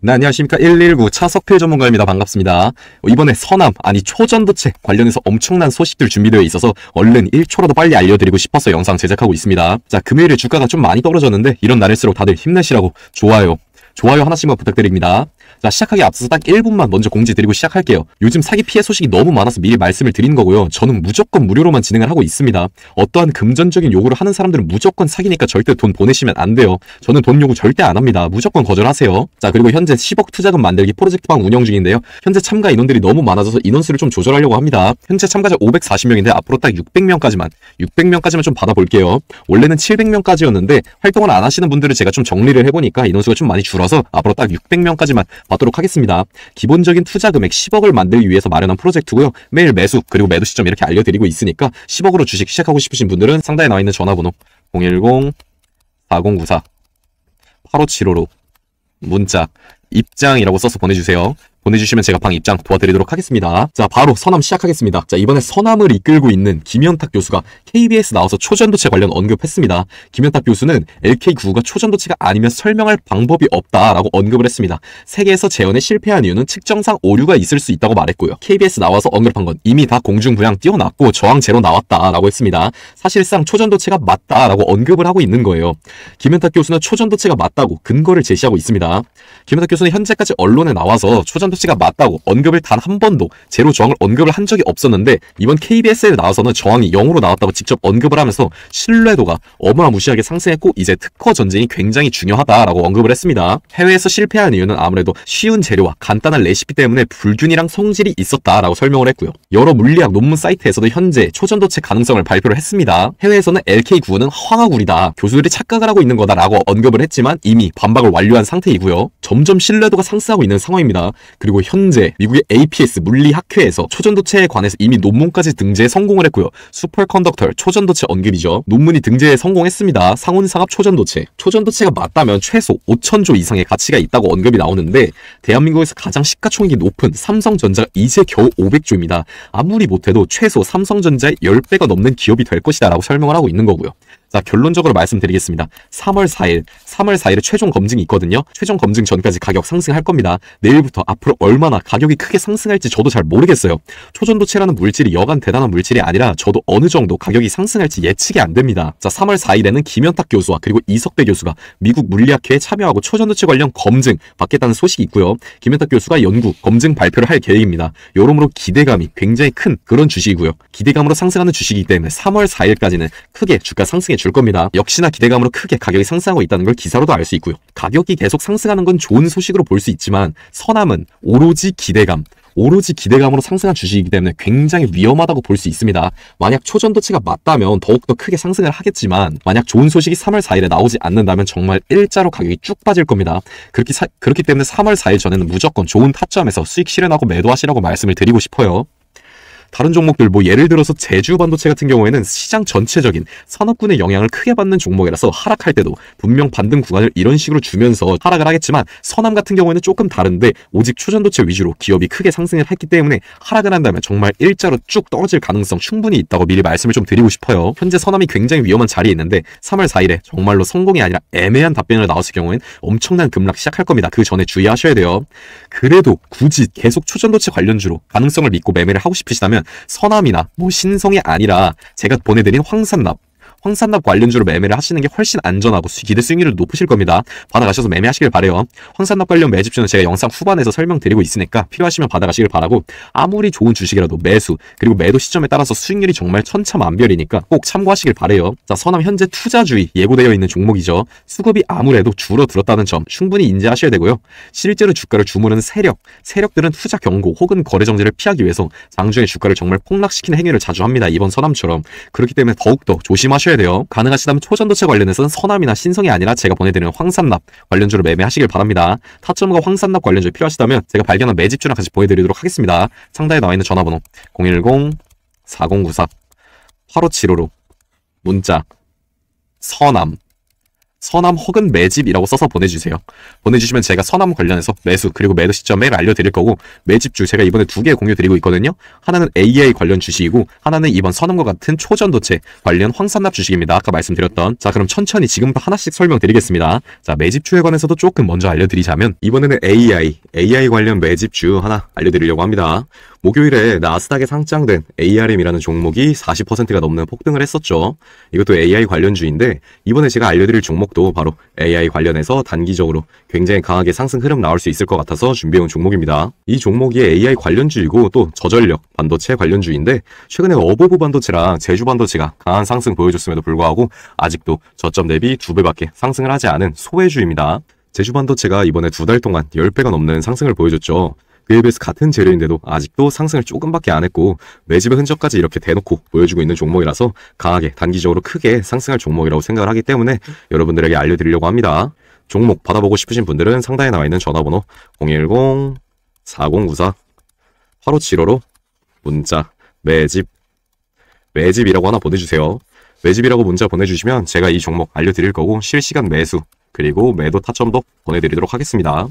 네, 안녕하십니까. 119 차석필 전문가입니다. 반갑습니다. 어, 이번에 서남, 아니 초전도체 관련해서 엄청난 소식들 준비되어 있어서 얼른 1초라도 빨리 알려드리고 싶어서 영상 제작하고 있습니다. 자, 금요일에 주가가 좀 많이 떨어졌는데 이런 날일수록 다들 힘내시라고 좋아요, 좋아요 하나씩만 부탁드립니다. 자 시작하기 앞서서 딱 1분만 먼저 공지드리고 시작할게요. 요즘 사기 피해 소식이 너무 많아서 미리 말씀을 드린 거고요. 저는 무조건 무료로만 진행을 하고 있습니다. 어떠한 금전적인 요구를 하는 사람들은 무조건 사기니까 절대 돈 보내시면 안 돼요. 저는 돈 요구 절대 안 합니다. 무조건 거절하세요. 자 그리고 현재 10억 투자금 만들기 프로젝트방 운영 중인데요. 현재 참가 인원들이 너무 많아져서 인원수를 좀 조절하려고 합니다. 현재 참가자 540명인데 앞으로 딱 600명까지만 600명까지만 좀 받아볼게요. 원래는 700명까지였는데 활동을 안 하시는 분들을 제가 좀 정리를 해보니까 인원수가 좀 많이 줄어서 앞으로 딱 600명까지만 받도록 하겠습니다. 기본적인 투자 금액 10억을 만들기 위해서 마련한 프로젝트고요. 매일 매수 그리고 매도 시점 이렇게 알려드리고 있으니까 10억으로 주식 시작하고 싶으신 분들은 상단에 나와 있는 전화번호 010-4094-8575로 문자 입장이라고 써서 보내주세요. 보내주시면 제가 방 입장 도와드리도록 하겠습니다. 자 바로 서남 시작하겠습니다. 자 이번에 서남을 이끌고 있는 김현탁 교수가 KBS 나와서 초전도체 관련 언급했습니다. 김현탁 교수는 LK99가 초전도체가 아니면 설명할 방법이 없다라고 언급을 했습니다. 세계에서 재현에 실패한 이유는 측정상 오류가 있을 수 있다고 말했고요. KBS 나와서 언급한 건 이미 다 공중부양 뛰어났고 저항제로 나왔다라고 했습니다. 사실상 초전도체가 맞다라고 언급을 하고 있는 거예요. 김현탁 교수는 초전도체가 맞다고 근거를 제시하고 있습니다. 김현탁 교수는 현재까지 언론에 나와서 초전도체 씨가 맞다고 언급을 단 한 번도 제로 저항을 언급을 한 적이 없었는데 이번 KBS에 나와서는 저항이 0으로 나왔다고 직접 언급을 하면서 신뢰도가 어마무시하게 상승했고 이제 특허 전쟁이 굉장히 중요하다라고 언급을 했습니다. 해외에서 실패한 이유는 아무래도 쉬운 재료와 간단한 레시피 때문에 불균이랑 성질이 있었다라고 설명을 했고요. 여러 물리학 논문 사이트에서도 현재 초전도체 가능성을 발표를 했습니다. 해외에서는 l k 9는 황화구리다. 교수들이 착각을 하고 있는 거다라고 언급을 했지만 이미 반박을 완료한 상태이고요. 점점 신뢰도가 상승하고 있는 상황입니다. 그리고 현재 미국의 APS 물리학회에서 초전도체에 관해서 이미 논문까지 등재에 성공을 했고요. 슈퍼컨덕터 초전도체 언급이죠. 논문이 등재에 성공했습니다. 상온상압 초전도체. 초전도체가 맞다면 최소 5천조 이상의 가치가 있다고 언급이 나오는데 대한민국에서 가장 시가총액이 높은 삼성전자가 이제 겨우 500조입니다. 아무리 못해도 최소 삼성전자의 10배가 넘는 기업이 될 것이다 라고 설명을 하고 있는 거고요. 자, 결론적으로 말씀드리겠습니다. 3월 4일, 3월 4일에 최종 검증이 있거든요. 최종 검증 전까지 가격 상승할 겁니다. 내일부터 앞으로 얼마나 가격이 크게 상승할지 저도 잘 모르겠어요. 초전도체라는 물질이 여간 대단한 물질이 아니라 저도 어느 정도 가격이 상승할지 예측이 안 됩니다. 자, 3월 4일에는 김현탁 교수와 그리고 이석배 교수가 미국 물리학회에 참여하고 초전도체 관련 검증 받겠다는 소식이 있고요. 김현탁 교수가 연구, 검증 발표를 할 계획입니다. 여러모로 기대감이 굉장히 큰 그런 주식이고요. 기대감으로 상승하는 주식이기 때문에 3월 4일까지는 크게 주가 상승에 줄 겁니다. 역시나 기대감으로 크게 가격이 상승하고 있다는 걸 기사로도 알 수 있고요. 가격이 계속 상승하는 건 좋은 소식으로 볼 수 있지만 선남은 오로지 기대감, 오로지 기대감으로 상승한 주식이기 때문에 굉장히 위험하다고 볼 수 있습니다. 만약 초전도치가 맞다면 더욱더 크게 상승을 하겠지만 만약 좋은 소식이 3월 4일에 나오지 않는다면 정말 일자로 가격이 쭉 빠질 겁니다. 그렇기, 사, 그렇기 때문에 3월 4일 전에는 무조건 좋은 타점에서 수익 실현하고 매도하시라고 말씀을 드리고 싶어요. 다른 종목들 뭐 예를 들어서 제주 반도체 같은 경우에는 시장 전체적인 산업군의 영향을 크게 받는 종목이라서 하락할 때도 분명 반등 구간을 이런 식으로 주면서 하락을 하겠지만 서남 같은 경우에는 조금 다른데 오직 초전도체 위주로 기업이 크게 상승을 했기 때문에 하락을 한다면 정말 일자로 쭉 떨어질 가능성 충분히 있다고 미리 말씀을 좀 드리고 싶어요. 현재 서남이 굉장히 위험한 자리에 있는데 3월 4일에 정말로 성공이 아니라 애매한 답변을 나왔을 경우엔 엄청난 급락 시작할 겁니다. 그 전에 주의하셔야 돼요. 그래도 굳이 계속 초전도체 관련주로 가능성을 믿고 매매를 하고 싶으시다면 선암이나 뭐 신성이 아니라 제가 보내드린 황산납 황산납 관련주로 매매를 하시는 게 훨씬 안전하고 기대 수익률이 높으실 겁니다. 받아가셔서 매매하시길 바래요. 황산납 관련 매집주는 제가 영상 후반에서 설명드리고 있으니까 필요하시면 받아가시길 바라고 아무리 좋은 주식이라도 매수 그리고 매도 시점에 따라서 수익률이 정말 천차만별이니까 꼭 참고하시길 바래요. 자, 서남 현재 투자주의 예고되어 있는 종목이죠. 수급이 아무래도 줄어들었다는 점 충분히 인지하셔야 되고요. 실제로 주가를 주무르는 세력, 세력들은 투자 경고 혹은 거래 정지를 피하기 위해서 장중에 주가를 정말 폭락시키는 행위를 자주 합니다. 이번 선암처럼 그렇기 때문에 더욱더 조심하셔야 하셔야 돼요. 가능하시다면 초전도체 관련해서는 서남이나 신성이 아니라 제가 보내드리는 황산납 관련주를 매매하시길 바랍니다. 타점과 황산납 관련주 필요하시다면 제가 발견한 매집주랑 같이 보여드리도록 하겠습니다. 상단에 나와 있는 전화번호 010-4094-8575로 문자 서남 서남 혹은 매집이라고 써서 보내주세요. 보내주시면 제가 서남 관련해서 매수 그리고 매도 시점에 알려드릴 거고 매집주 제가 이번에 두 개 공유 드리고 있거든요. 하나는 AI 관련 주식이고 하나는 이번 서남과 같은 초전도체 관련 황산납 주식입니다. 아까 말씀드렸던 자 그럼 천천히 지금부터 하나씩 설명드리겠습니다. 자 매집주에 관해서도 조금 먼저 알려드리자면 이번에는 AI, AI 관련 매집주 하나 알려드리려고 합니다. 목요일에 나스닥에 상장된 ARM이라는 종목이 40%가 넘는 폭등을 했었죠. 이것도 AI 관련주인데 이번에 제가 알려드릴 종목도 바로 AI 관련해서 단기적으로 굉장히 강하게 상승 흐름 나올 수 있을 것 같아서 준비해온 종목입니다. 이 종목이 AI 관련주이고 또 저전력 반도체 관련주인데 최근에 어버브 반도체랑 제주 반도체가 강한 상승 보여줬음에도 불구하고 아직도 저점 대비 두배밖에 상승을 하지 않은 소외주입니다. 제주 반도체가 이번에 두 달 동안 10배가 넘는 상승을 보여줬죠. 그에 비해 같은 재료인데도 아직도 상승을 조금밖에 안 했고 매집의 흔적까지 이렇게 대놓고 보여주고 있는 종목이라서 강하게 단기적으로 크게 상승할 종목이라고 생각을 하기 때문에 여러분들에게 알려드리려고 합니다. 종목 받아보고 싶으신 분들은 상단에 나와 있는 전화번호 010-4094-8575로 문자 매집 매집이라고 하나 보내주세요. 매집이라고 문자 보내주시면 제가 이 종목 알려드릴 거고 실시간 매수 그리고 매도 타점도 보내드리도록 하겠습니다.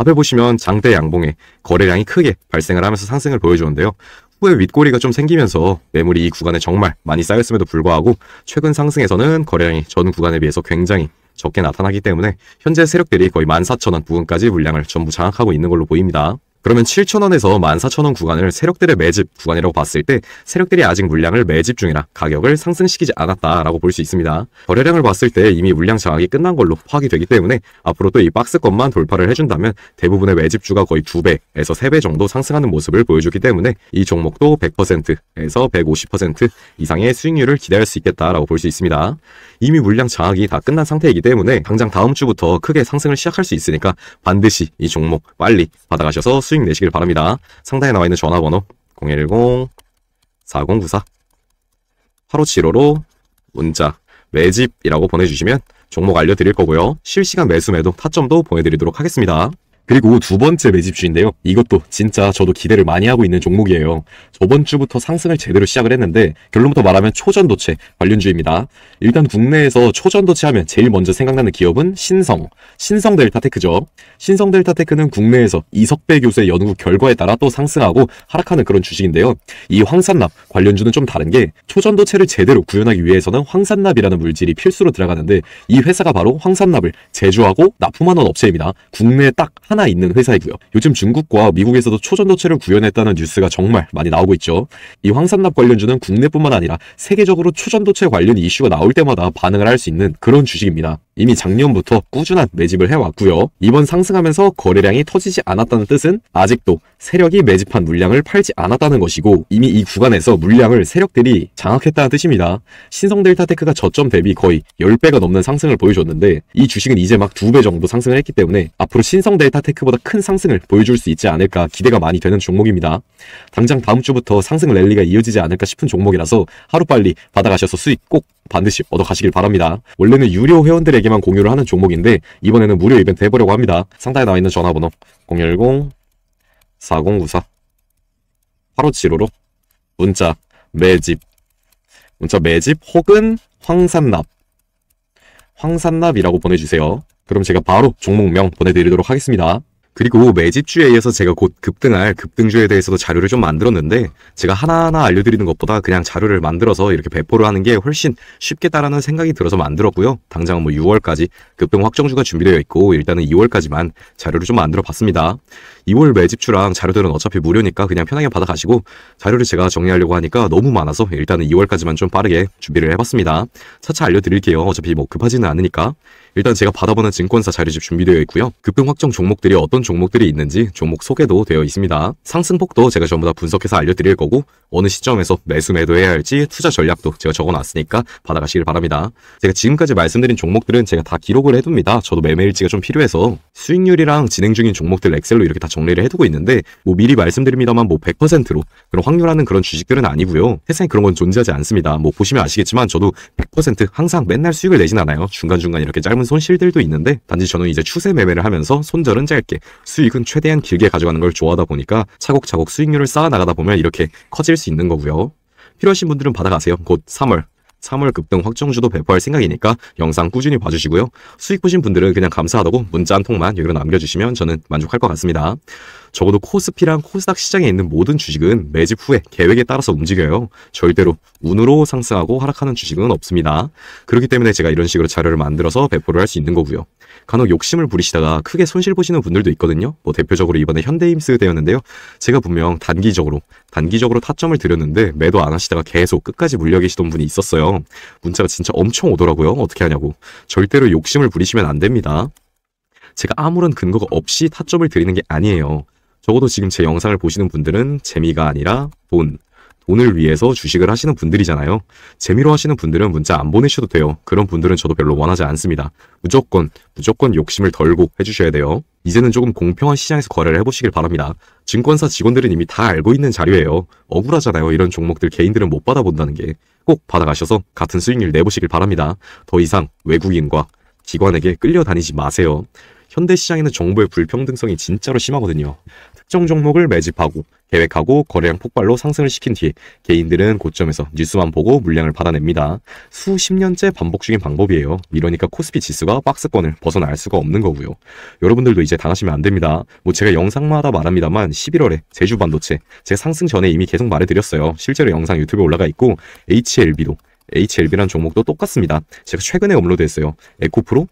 앞에 보시면 장대 양봉에 거래량이 크게 발생을 하면서 상승을 보여주는데요. 후에 윗꼬리가 좀 생기면서 매물이 이 구간에 정말 많이 쌓였음에도 불구하고 최근 상승에서는 거래량이 전 구간에 비해서 굉장히 적게 나타나기 때문에 현재 세력들이 거의 14,000원 부근까지 물량을 전부 장악하고 있는 걸로 보입니다. 그러면 7,000원에서 14,000원 구간을 세력들의 매집 구간이라고 봤을 때 세력들이 아직 물량을 매집 중이라 가격을 상승시키지 않았다라고 볼 수 있습니다. 거래량을 봤을 때 이미 물량 장악이 끝난 걸로 파악이 되기 때문에 앞으로 또 이 박스권만 돌파를 해준다면 대부분의 매집주가 거의 2배에서 3배 정도 상승하는 모습을 보여주기 때문에 이 종목도 100%에서 150% 이상의 수익률을 기대할 수 있겠다라고 볼 수 있습니다. 이미 물량 장악이 다 끝난 상태이기 때문에 당장 다음 주부터 크게 상승을 시작할 수 있으니까 반드시 이 종목 빨리 받아가셔서 수익 내시길 바랍니다. 상단에 나와 있는 전화번호 010-4094-8575로 문자 매집이라고 보내주시면 종목 알려드릴 거고요. 실시간 매수 매도 타점도 보내드리도록 하겠습니다. 그리고 두 번째 매집주인데요. 이것도 진짜 저도 기대를 많이 하고 있는 종목이에요. 저번 주부터 상승을 제대로 시작을 했는데 결론부터 말하면 초전도체 관련주입니다. 일단 국내에서 초전도체 하면 제일 먼저 생각나는 기업은 신성, 신성델타테크죠. 신성델타테크는 국내에서 이석배 교수의 연구 결과에 따라 또 상승하고 하락하는 그런 주식인데요. 이 황산납 관련주는 좀 다른 게 초전도체를 제대로 구현하기 위해서는 황산납이라는 물질이 필수로 들어가는데 이 회사가 바로 황산납을 제조하고 납품하는 업체입니다. 국내에 딱 하나 하나 있는 회사이고요. 요즘 중국과 미국에서도 초전도체를 구현했다는 뉴스가 정말 많이 나오고 있죠. 이 황산납 관련주는 국내뿐만 아니라 세계적으로 초전도체 관련 이슈가 나올 때마다 반응을 할 수 있는 그런 주식입니다. 이미 작년부터 꾸준한 매집을 해왔고요. 이번 상승하면서 거래량이 터지지 않았다는 뜻은 아직도 세력이 매집한 물량을 팔지 않았다는 것이고 이미 이 구간에서 물량을 세력들이 장악했다는 뜻입니다. 신성델타테크가 저점 대비 거의 10배가 넘는 상승을 보여줬는데 이 주식은 이제 막 2배 정도 상승을 했기 때문에 앞으로 신성델타테크보다 큰 상승을 보여줄 수 있지 않을까 기대가 많이 되는 종목입니다. 당장 다음 주부터 상승 랠리가 이어지지 않을까 싶은 종목이라서 하루빨리 받아가셔서 수익 꼭 반드시 얻어 가시길 바랍니다. 원래는 유료 회원들에게만 공유를 하는 종목인데 이번에는 무료 이벤트 해보려고 합니다. 상단에 나와 있는 전화번호 010 4094 8575로 문자 매집 문자 매집 혹은 황산납 황산납이라고 보내주세요. 그럼 제가 바로 종목명 보내드리도록 하겠습니다. 그리고 매집주에 의해서 제가 곧 급등할 급등주에 대해서도 자료를 좀 만들었는데 제가 하나하나 알려드리는 것보다 그냥 자료를 만들어서 이렇게 배포를 하는 게 훨씬 쉽겠다라는 생각이 들어서 만들었고요. 당장은 뭐 6월까지 급등 확정주가 준비되어 있고 일단은 2월까지만 자료를 좀 만들어 봤습니다. 2월 매집주랑 자료들은 어차피 무료니까 그냥 편하게 받아가시고 자료를 제가 정리하려고 하니까 너무 많아서 일단은 2월까지만 좀 빠르게 준비를 해봤습니다. 차차 알려드릴게요. 어차피 뭐 급하지는 않으니까. 일단 제가 받아보는 증권사 자료집 준비되어 있고요. 급등 확정 종목들이 어떤 종목들이 있는지 종목 소개도 되어 있습니다. 상승폭도 제가 전부 다 분석해서 알려드릴 거고 어느 시점에서 매수 매도해야 할지 투자 전략도 제가 적어놨으니까 받아가시길 바랍니다. 제가 지금까지 말씀드린 종목들은 제가 다 기록을 해둡니다. 저도 매매 일지가 좀 필요해서 수익률이랑 진행 중인 종목들 엑셀로 이렇게 다 정리를 해두고 있는데 뭐 미리 말씀드립니다만 뭐 100%로 그런 확률하는 그런 주식들은 아니고요. 세상에 그런 건 존재하지 않습니다. 뭐 보시면 아시겠지만 저도 100% 항상 맨날 수익을 내진 않아요. 중간중간 이렇게 짧은 남은 손실들도 있는데 단지 저는 이제 추세 매매를 하면서 손절은 짧게 수익은 최대한 길게 가져가는 걸 좋아하다 보니까 차곡차곡 수익률을 쌓아 나가다 보면 이렇게 커질 수 있는 거고요. 필요하신 분들은 받아가세요. 곧 3월 3월 급등 확정주도 배포할 생각이니까 영상 꾸준히 봐주시고요. 수익 보신 분들은 그냥 감사하다고 문자 한 통만 여기로 남겨주시면 저는 만족할 것 같습니다. 적어도 코스피랑 코스닥 시장에 있는 모든 주식은 매집 후에 계획에 따라서 움직여요. 절대로 운으로 상승하고 하락하는 주식은 없습니다. 그렇기 때문에 제가 이런 식으로 자료를 만들어서 배포를 할 수 있는 거고요. 간혹 욕심을 부리시다가 크게 손실 보시는 분들도 있거든요. 뭐 대표적으로 이번에 현대임스 대였는데요. 제가 분명 단기적으로 단기적으로 타점을 드렸는데 매도 안 하시다가 계속 끝까지 물려 계시던 분이 있었어요. 문자가 진짜 엄청 오더라고요. 어떻게 하냐고. 절대로 욕심을 부리시면 안 됩니다. 제가 아무런 근거가 없이 타점을 드리는 게 아니에요. 적어도 지금 제 영상을 보시는 분들은 재미가 아니라 돈, 돈을 위해서 주식을 하시는 분들이잖아요. 재미로 하시는 분들은 문자 안 보내셔도 돼요. 그런 분들은 저도 별로 원하지 않습니다. 무조건, 무조건 욕심을 덜고 해주셔야 돼요. 이제는 조금 공평한 시장에서 거래를 해보시길 바랍니다. 증권사 직원들은 이미 다 알고 있는 자료예요. 억울하잖아요. 이런 종목들 개인들은 못 받아본다는 게. 꼭 받아가셔서 같은 수익률 내보시길 바랍니다. 더 이상 외국인과 기관에게 끌려다니지 마세요. 현대 시장에는 정부의 불평등성이 진짜로 심하거든요. 특정 종목을 매집하고 계획하고 거래량 폭발로 상승을 시킨 뒤 개인들은 고점에서 뉴스만 보고 물량을 받아냅니다. 수십 년째 반복 중인 방법이에요. 이러니까 코스피 지수가 박스권을 벗어날 수가 없는 거고요. 여러분들도 이제 당하시면 안 됩니다. 뭐 제가 영상마다 말합니다만 11월에 제주 반도체 제 상승 전에 이미 계속 말해드렸어요. 실제로 영상 유튜브에 올라가 있고 HLB도 HLB란 종목도 똑같습니다. 제가 최근에 업로드했어요. 에코프로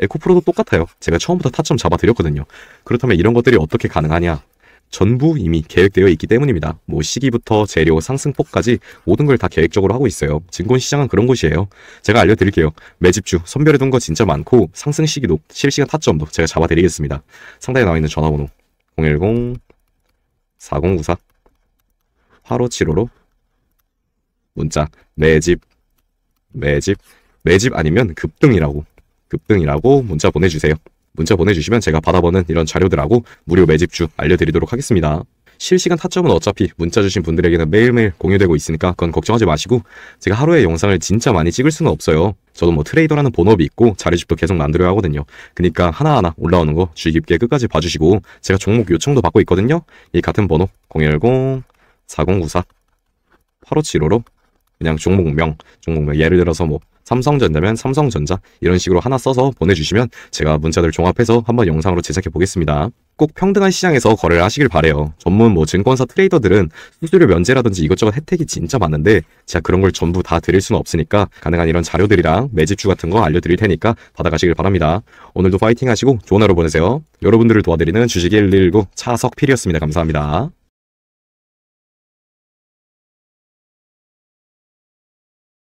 에코프로도 똑같아요. 제가 처음부터 타점 잡아드렸거든요. 그렇다면 이런 것들이 어떻게 가능하냐? 전부 이미 계획되어 있기 때문입니다. 뭐 시기부터 재료 상승폭까지 모든 걸 다 계획적으로 하고 있어요. 증권시장은 그런 곳이에요. 제가 알려드릴게요. 매집주 선별해둔 거 진짜 많고 상승 시기도 실시간 타점도 제가 잡아드리겠습니다. 상단에 나와 있는 전화번호 010-4094 8575로 문자 매집 매집 매집 아니면 급등이라고 급등이라고 문자 보내주세요. 문자 보내주시면 제가 받아보는 이런 자료들하고 무료 매집주 알려드리도록 하겠습니다. 실시간 타점은 어차피 문자 주신 분들에게는 매일매일 공유되고 있으니까 그건 걱정하지 마시고 제가 하루에 영상을 진짜 많이 찍을 수는 없어요. 저도 뭐 트레이더라는 본업이 있고 자료집도 계속 만들어야 하거든요. 그니까 하나하나 올라오는 거 주의 깊게 끝까지 봐주시고 제가 종목 요청도 받고 있거든요. 이 같은 번호 010-4094-8575로 그냥 종목명, 종목명 예를 들어서 뭐 삼성전자면 삼성전자 이런 식으로 하나 써서 보내주시면 제가 문자들 종합해서 한번 영상으로 제작해 보겠습니다. 꼭 평등한 시장에서 거래를 하시길 바래요. 전문 뭐 증권사 트레이더들은 수수료 면제라든지 이것저것 혜택이 진짜 많은데 제가 그런 걸 전부 다 드릴 수는 없으니까 가능한 이런 자료들이랑 매집주 같은 거 알려드릴 테니까 받아가시길 바랍니다. 오늘도 파이팅 하시고 좋은 하루 보내세요. 여러분들을 도와드리는 주식이119 차석필이었습니다. 감사합니다.